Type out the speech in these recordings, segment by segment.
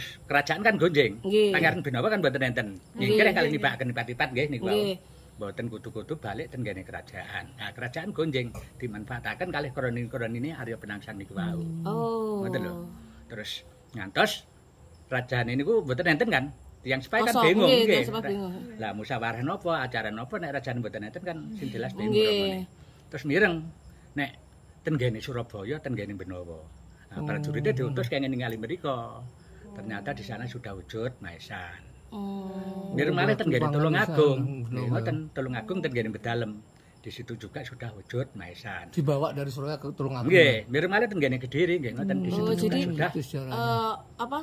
kerajaan kan gonjeng. Pangeran Binawa kan mboten enten. Nggih kira kali akan lipat-lipat guys, nih Nggih. buatan kudu-kudu balik ten gene kerajaan. Nah, kerajaan gonjeng dimanfaatkan kali koronin kronine Arya Penangsang nih wau. Oh. Ngoten lho. Terus ngantos kerajaan ini gua mboten enten kan? yang sepai kan bingung nggih. Lah musyawarah napa, acara nova nek kerajaan mboten enten kan sing jelas bingung. Terus mireng nek ten ini Surabaya, ten ini Benawa. Nah, prajuritnya diutus kenging ningali mereka Ternyata di sana sudah wujud maesan. Oh. Nir mana ten nggih Tulungagung. Mboten Tulungagung ten nggih Bedalem. Di situ juga sudah wujud maesan. Dibawa dari Surabaya ke Tulungagung. Nggih, mir mari ten nggih Kediri nggih ngoten di oh, situ oh, jadi, sudah. Uh, apa?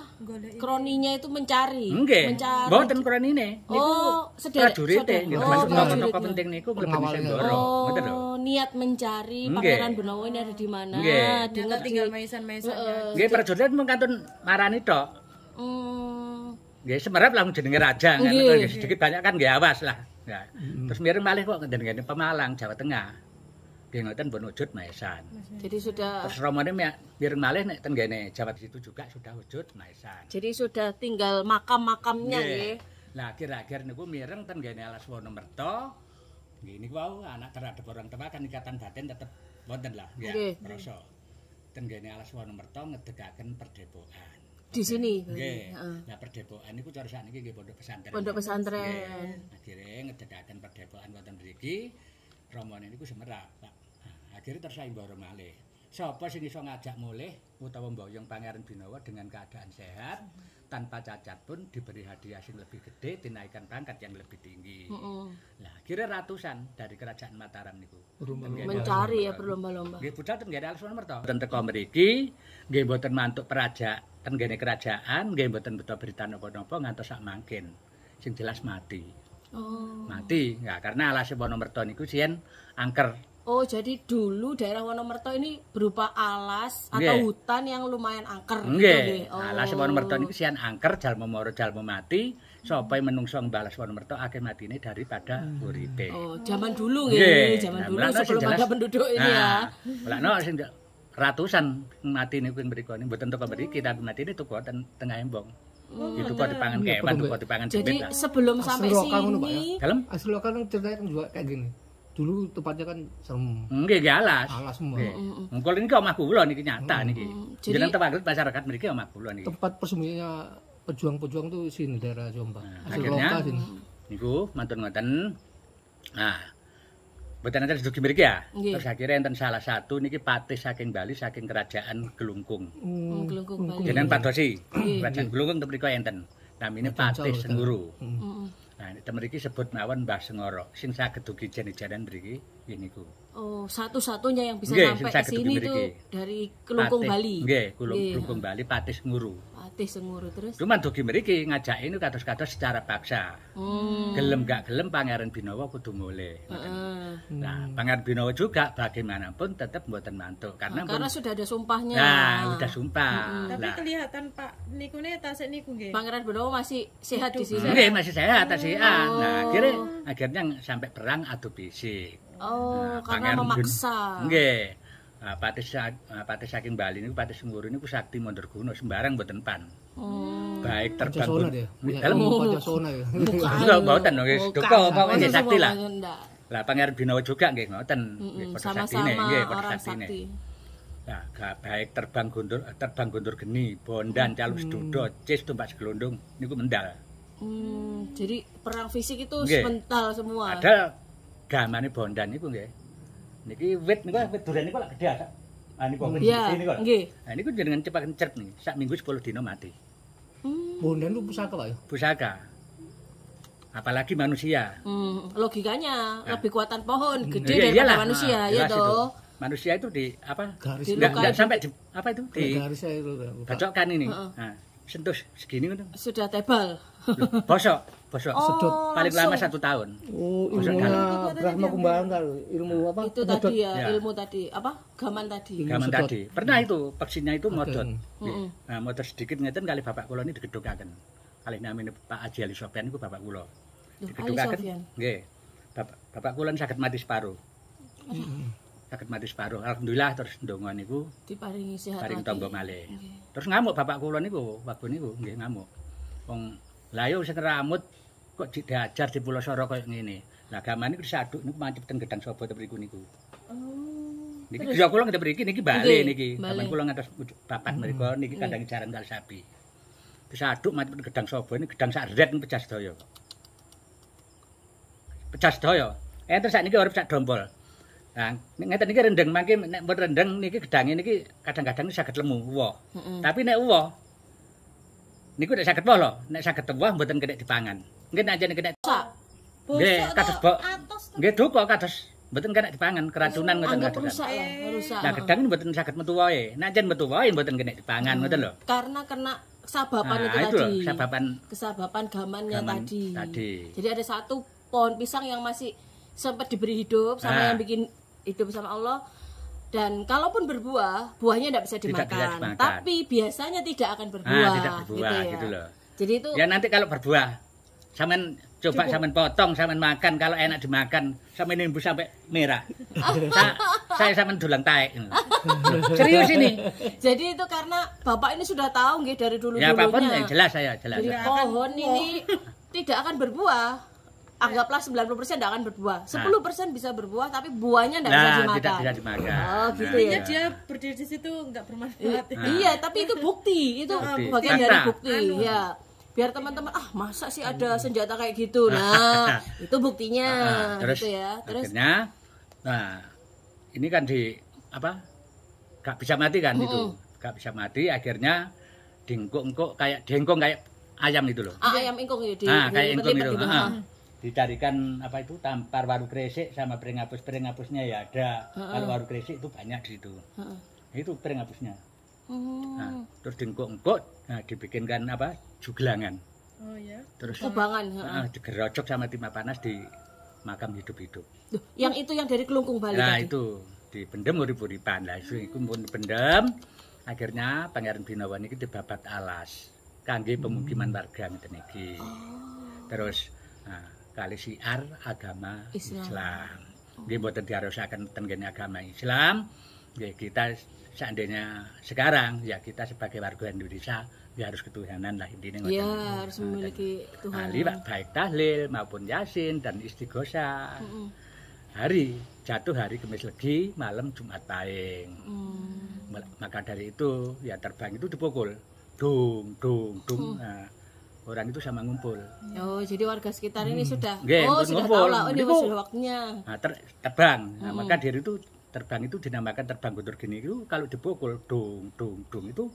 Kroninya itu mencari. Nggih. Mencari. Bawa ten kroni ini. oh, sedih. sederek. Prajurite nggih oh, termasuk tokoh-tokoh penting niku mlebu Sendoro. Oh, ngoten lho. niat mencari Nge. Pangeran Benowo ini ada di mana. Nggih. Tinggal tinggal maisan-maisan. Nggih, ya. prajurit mung kantun marani toh. Oh. Ya semerap lah jenenge raja kan. okay. Ya, sedikit banyak kan nggih awas lah. Ya. Hmm. Terus mireng malih kok jenenge Pemalang, Jawa Tengah. Nggih ngoten pun wujud maesan. Jadi sudah Terus romane mireng malih nek tenggene Jawa situ juga sudah wujud maesan. Jadi sudah tinggal makam-makamnya nggih. Ya? Lah akhir-akhir niku mireng tenggene alas Merta. Nggih niku wau anak terhadap orang tua kan ikatan batin tetep wonten lah ya. ini alas Alaswana Merta ngedegaken perdepokan di sini. Nggih. Heeh. Nah, perdepokan niku cara sakniki nggih pondok pesantren. Pondok pesantren. Akhirnya ngedekaken perdepokan wonten mriki romone niku Semerak, nah, akhirnya tersaing tersaimbara malih. Sapa sing so ngajak mulih utawa yang Pangeran Binawa dengan keadaan sehat, tanpa cacat pun diberi hadiah yang lebih gede dinaikkan pangkat yang lebih tinggi mm -hmm. nah kira ratusan dari kerajaan Mataram niku mencari ya berlomba-lomba nggih budal ten ada alasan nomor to teko meriki nggih mboten mantuk peraja ten kerajaan nggih mboten beto berita napa-napa ngantos sak mangkin sing jelas mati oh. mati ya karena alasan bono Merto niku sien angker Oh, jadi dulu daerah Wonomerto ini berupa alas atau hutan yang lumayan angker gitu Nggih. gitu oh. Alas Wonomerto ini sian angker, jalan memoro, jalan memati sampai menungso balas Wonomerto akhir mati ini daripada hmm. Oh, zaman dulu ya, nggih, zaman nah, dulu sebelum jelas, ada penduduk ini ya. nah, ya. Lah no ratusan mati ini niku mriko ini. mboten teko mriki, tapi ini tuku ten, tengah embong. Oh, itu kok dipangan iya, kewan, kok dipangan Jadi sebelum sampai sini, ya? dalam asli lokal ceritanya juga kayak gini dulu tempatnya kan serem. Nggih, nggih alas. Alas semua. Nggih. Engko niki omah kula niki nyata mm. niki. Jadi Jalan tempat masyarakat mriki omah kula niki. Tempat persembunyiannya pejuang-pejuang tuh sini daerah Jombang. Nah, akhirnya sini. niku mantan-mantan, Nah, Bukan enten sedugi mriki ya. Yeah. Terus akhirnya enten salah satu niki patih saking Bali saking kerajaan Gelungkung. Mm, Gelungkung Bali. Jenengan Padosi. Kerajaan Gelungkung temriku enten. ini Patih Senguru. Hmm. Nah, ini mriki sebut mawon Mbah Sengoro sing saged ugi jan ini mriki Oh, satu-satunya yang bisa nggih, sampai ke sini itu dari Kelungkung Bali. Nggih, Kelungkung Bali Patis Nguru. Latih semuru terus. Cuman dugi mriki ngajak ini kados-kados secara paksa. Hmm. Gelem gak gelem Pangeran Binowo kudu mulai. Uh, nah, Pangeran Binowo juga bagaimanapun tetap buatan mantuk karena, ah, karena pun, sudah ada sumpahnya. Nah, sudah sumpah. Hmm. Tapi kelihatan Pak nikune tasik niku nggih. Pangeran Binowo masih sehat di sini. Nggih, masih sehat tasik. Nah, oh. Nah, akhirnya akhirnya sampai perang adu fisik. Oh, nah, karena memaksa. Nggih uh, eh, patis uh, eh, patis saking Bali niku patis ini niku sakti gunung sembarang mboten pan. Oh. Baik terbang. Dalam Pancasona ya. Bukan mboten nggih. Duka pokoke nggih sakti lah. Lah Pangeran Binawa juga nggih ngoten. Nggih pada saktine nggih sakti saktine. Nah, baik terbang guntur eh, terbang guntur geni, bondan, calus hmm. dudo, cis tumpak gelondong ini mendal. Hmm, jadi perang fisik itu semental semua. Ada gamane bondan itu nggih. Niki wit niku wit durian niku lak gedhe sak. Ah niku aku yeah. niku. Nggih. Nah niku jenengan cepak cerp nih, sak minggu 10 dina mati. Hmm. Bunda lu pusaka Pak ya? Pusaka. Apalagi manusia. Hmm, logikanya nah. lebih kuatan pohon, hmm, gede ya, daripada manusia, nah, ya toh. Manusia itu di apa? Garis enggak, sampai di, apa itu? Di garisnya itu. Bacokkan ini. Uh -uh. Nah, sentuh segini kan. Sudah tebal. Bosok. bosok oh, sedot paling langsung. lama satu tahun oh ilmunya Brahma Kumbaranta ilmu nah. apa itu tadi ya, ya ilmu tadi apa gaman tadi gaman sedot. tadi pernah hmm. itu vaksinnya itu okay. modot hmm. nah modot sedikit ngeten kali bapak kula ini digedokaken kali namine Pak Haji Ali Sofyan itu bapak kula digedokaken nggih bapak bapak kula sakit mati separuh hmm. sakit mati separuh alhamdulillah terus ndonga niku diparingi sehat paring tangga malih okay. terus ngamuk bapak kula niku waktu niku nggih ngamuk wong layu yo sing kok diajar di Pulau Soro Nah, ngene. ini bisa aduk nih mantep teng gedang sobo to mriku niku. Oh. Niki kula kula kita beri niki bali niki. Taman kula ngatas papat hmm, mereka niki kandang jaran kali sapi. bisa aduk mantep mancep gedang sobo ini gedang sak red pecah sedoyo Pecah sedoyo Eh terus niki orang pecah dompol. Nah, ini ngeten niki rendeng mangke nek mboten rendeng niki gedange niki kadang-kadang saged lemu Mm-hmm. Tapi nek wow niku nek saged woh lho, nek saged uwa mboten kena dipangan. Nggih nek jenenge nek Nggih kados bok. Nggih duka kados mboten kena dipangan keracunan ngoten kados. Rusak eh. rusak. Lah gedang mboten saged metu wae. Nek jen metu wae mboten kena dipangan ngoten lho. Karena kena kesababan nah, itu, itu tadi. Kesababan kesababan gamannya gaman tadi. tadi. Jadi ada satu pohon pisang yang masih sempat diberi hidup sama nah. yang bikin hidup sama Allah dan kalaupun berbuah buahnya tidak bisa dimakan, tidak bisa dimakan. tapi biasanya tidak akan ah, berbuah, nah, tidak berbuah gitu ya gitu loh. jadi itu ya nanti kalau berbuah Saman coba saman potong, saman makan kalau enak dimakan, saman nimbu sampai merah. Sa saya saman dulang taek. Serius ini. Jadi itu karena bapak ini sudah tahu nggih dari dulu ya, dulunya. Ya apapun yang jelas saya jelas. Jadi pohon ini tidak akan berbuah anggaplah 90 persen tidak akan berbuah. 10 nah. persen bisa berbuah, tapi buahnya tidak nah, bisa dimakan. Tidak bisa dimakan. Oh, nah, gitu nah, ya. dia berdiri di situ nggak bermanfaat. Nah. Iya, tapi itu bukti, itu bukti. bagian dari bukti. Anu. Ya biar teman-teman ah masa sih ada hmm. senjata kayak gitu nah itu buktinya nah, terus, gitu ya terus akhirnya nah ini kan di apa gak bisa mati kan uh-uh. itu gak bisa mati akhirnya dingkuk-ngkuk kayak dengkung kayak ayam itu loh ah, ayam ingkung ya di, nah, kayak di ingkung itu di gitu. ah, ah. dicarikan apa itu tampar waru kresek sama pering apus pering apusnya ya ada uh -uh. kalau waru kresek itu banyak di situ uh -uh. itu pering apusnya Hmm. Nah, terus dingkuk-ngkuk, nah, dibikinkan apa? Juglangan. Oh iya. Terus kubangan, nah, digerocok sama timah panas di makam hidup-hidup. yang itu yang dari Kelungkung Bali Nah, tadi. itu dipendem urip-uripan. Lah isu itu pun dipendem, akhirnya Pangeran Binawan iki dibabat alas kangge pemukiman hmm. warga ngeten Oh. Terus nah, kali siar agama Islam. Islam. Nggih mboten akan ten agama Islam ya kita seandainya sekarang ya kita sebagai warga Indonesia ya harus ketuhanan lah intinya ya harus nah, memiliki Tuhan baik tahlil maupun yasin dan istighosa mm hari jatuh hari kemis legi malam Jumat Pahing mm. maka dari itu ya terbang itu dipukul dung dung dung mm. nah, orang itu sama ngumpul. Oh, jadi warga sekitar hmm. ini mm. sudah Gak, oh, sudah ngumpul. tahu lah oh, ini sudah waktunya. Nah, ter terbang. Nah, hmm. maka dari itu terbang itu dinamakan terbang guntur gini itu kalau dipukul dong dong dong itu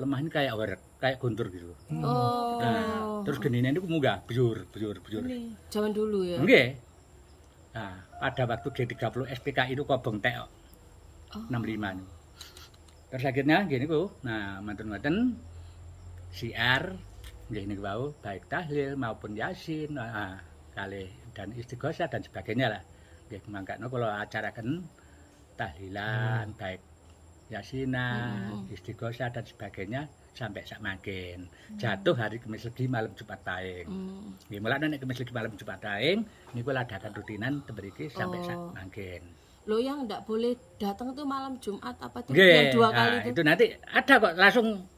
lemahnya kayak warak kayak guntur gitu oh. nah, terus ini aku munggah bujur bujur bujur ini zaman dulu ya Oke. nah pada waktu G30 SPK itu kobong teo oh. 65 ini terus akhirnya gini ku nah mantan mantan siar gini ku baik tahlil maupun yasin nah, ah, kali dan istighosah dan sebagainya lah gini mangkat kalau acara kan tahlilan hmm. baik yasinan hmm. istighosah dan sebagainya sampai sak makin hmm. jatuh hari kemis legi malam jumat taing hmm. mulai nanti kemis legi malam jumat ini gue ladakan rutinan teberiki sampai oh. sak makin lo yang tidak boleh datang tuh malam jumat apa tuh yang dua kali itu. Ah, itu nanti ada kok langsung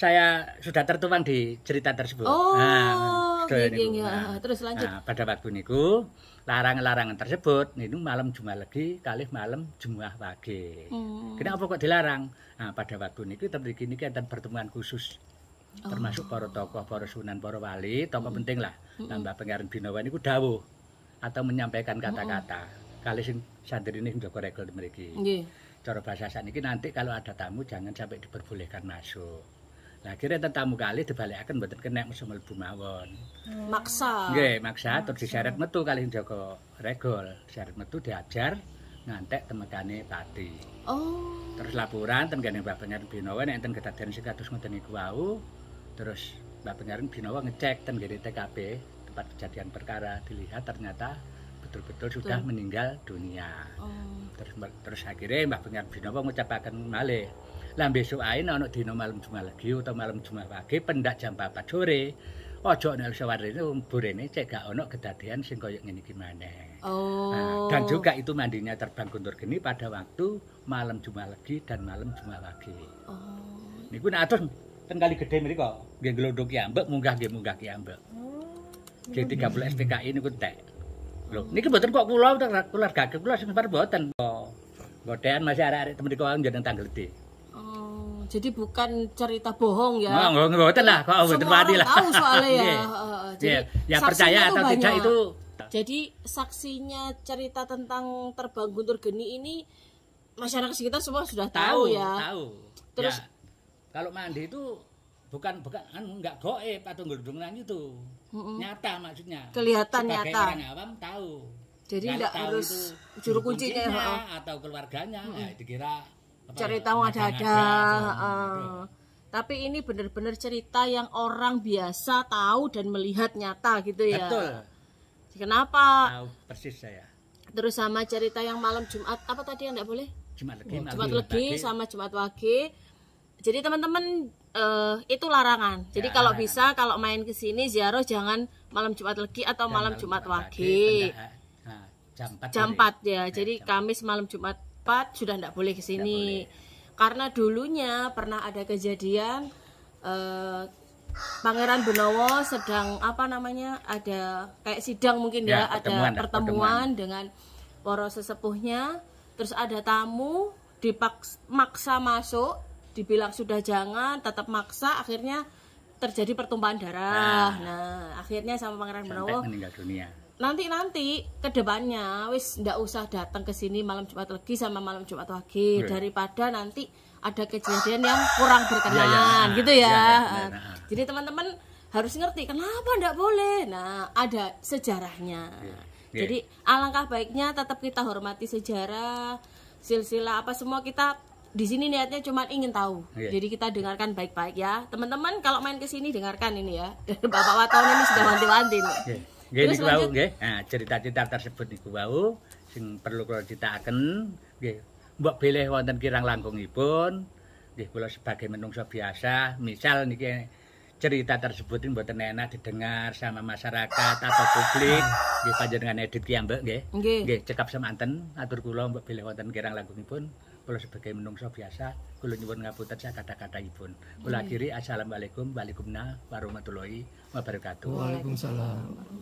saya sudah tertuang di cerita tersebut oh. nah, Betul ya, terus lanjut. Nah, pada waktu niku larangan-larangan tersebut niku malam Jumat lagi kali malam Jumat pagi. Hmm. apa kok dilarang? Nah, pada waktu niku tapi gini kan pertemuan khusus oh. termasuk para tokoh, para sunan, para wali, tokoh hmm. penting lah. Hmm. Tambah pengaruh binawa niku dawuh atau menyampaikan hmm. kata-kata. Hmm. Kali sing santri ini sudah korek Nggih. Cara bahasa saat ini nanti kalau ada tamu jangan sampai diperbolehkan masuk. Nah, akhirnya tetamu kali dibalikaken mboten kena mesti mlebu mawon. Hmm, maksa. Nggih, maksa terus diseret metu kali Joko Regol. Diseret metu diajar ngantek temekane pati. Oh. Terus laporan ten bapaknya Mbak Pengen Binawa nek enten kedaden sekados ngoten wau. Terus Mbak Pengen Binawa ngecek ten TKP tempat kejadian perkara dilihat ternyata betul-betul sudah Tuh. meninggal dunia. Oh. Terus terus akhirnya Mbak Pengen Binawa ngucapaken malih lah besok ae ana dina malam Jumat lagi atau malam Jumat pagi pendak jam 4 sore. Ojo nel sawarene burene cek gak ana kedadean sing kaya ngene iki maneh. Oh. Nah, dan juga itu mandinya terbang guntur geni pada waktu malam Jumat lagi dan malam Jumat pagi. Oh. Niku nek atus gede mriko nggih glodok ki ambek munggah nggih munggah ki ambek. Oh. puluh 30 SPKI niku tek. Lho, niki mboten kok kula keluarga kula sing mbar mboten. masih masih arek di temen kula jeneng di. Jadi bukan cerita bohong ya. Oh, enggak, enggak, lah, kok Semua orang lah. tahu soalnya ya. Iya, jadi yeah. ya percaya atau banyak. tidak itu. Jadi saksinya cerita tentang terbang guntur geni ini masyarakat sekitar semua sudah tahu, tahu ya. Tahu. Terus ya. kalau mandi itu bukan bukan kan enggak goib atau geludungan itu. Mm-mm. Nyata maksudnya. Kelihatan Sebagai nyata. orang awam tahu. Jadi enggak harus juru kuncinya, kuncinya atau keluarganya, mm -mm. ya dikira cerita ya? tahu ada-ada. Eh, tapi ini benar-benar cerita yang orang biasa tahu dan melihat nyata gitu ya. Betul. Kenapa? Tahu persis saya. Terus sama cerita yang malam Jumat apa tadi yang tidak boleh? Jumat Legi. Oh, Jumat Legi sama Jumat Wage. Jadi teman-teman uh, itu larangan. Jadi ya, kalau bisa kalau main ke sini ziarah jangan malam Jumat Legi atau malam, malam Jumat, Wage. Jam 4 jam 4 ya. ya. Jadi Kamis malam Jumat tempat sudah tidak boleh ke sini karena dulunya pernah ada kejadian eh, Pangeran Benowo sedang apa namanya ada kayak sidang mungkin ya, ya pertemuan, ada pertemuan, pertemuan dengan para sesepuhnya terus ada tamu dipaksa masuk dibilang sudah jangan tetap maksa akhirnya terjadi pertumpahan darah nah, nah akhirnya sama Pangeran Benowo nanti nanti kedepannya wis ndak usah datang ke sini malam Jumat lagi sama malam Jumat lagi yeah. daripada nanti ada kejadian yang kurang berkenan yeah, iya, iya, yeah. gitu ya. Yeah, iya, nah, nah. Jadi teman-teman harus ngerti kenapa ndak boleh. Nah, ada sejarahnya. Yeah. Yeah. Jadi alangkah baiknya tetap kita hormati sejarah, silsilah apa semua kita di sini niatnya cuma ingin tahu. Yeah. Jadi kita dengarkan baik-baik ya. Teman-teman kalau main ke sini dengarkan ini ya. Bapak Watawan ini sudah wanti-wanti nih. Yeah. Nggih ini wau gak Nah, cerita-cerita tersebut niku wau sing perlu kula critakaken nggih. Mbok bilih wonten kirang ipun, di pulau sebagai menungso biasa, misal nih cerita tersebut ini buat enak didengar sama masyarakat atau publik di panjenengan edit ya mbak gak gak cekap anten atur kula mbak bilih wonten kirang ipun, pulau sebagai menungso biasa kula nyebut ngapunten saya kata-kata ibun kula akhiri assalamualaikum warahmatullahi wabarakatuh waalaikumsalam